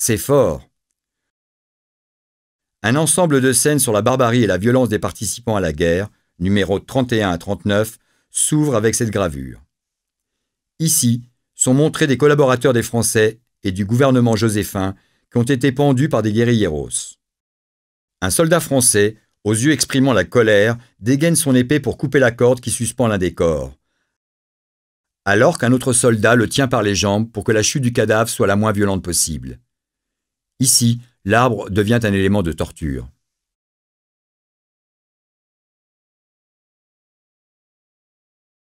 C'est fort. Un ensemble de scènes sur la barbarie et la violence des participants à la guerre, numéros 31 à 39, s'ouvre avec cette gravure. Ici sont montrés des collaborateurs des Français et du gouvernement Joséphin qui ont été pendus par des guérilleros. Un soldat français, aux yeux exprimant la colère, dégaine son épée pour couper la corde qui suspend l'un des corps, alors qu'un autre soldat le tient par les jambes pour que la chute du cadavre soit la moins violente possible. Ici, l'arbre devient un élément de torture.